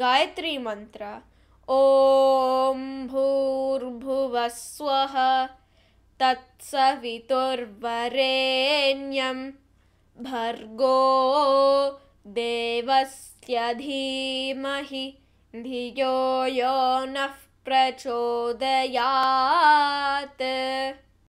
गायत्री मंत्र ॐ भूर्भुवस्वः तत्सवितुर्वरेण्यं भर्गो देवस्य धीमहि धियो यो नः प्रचोदयात्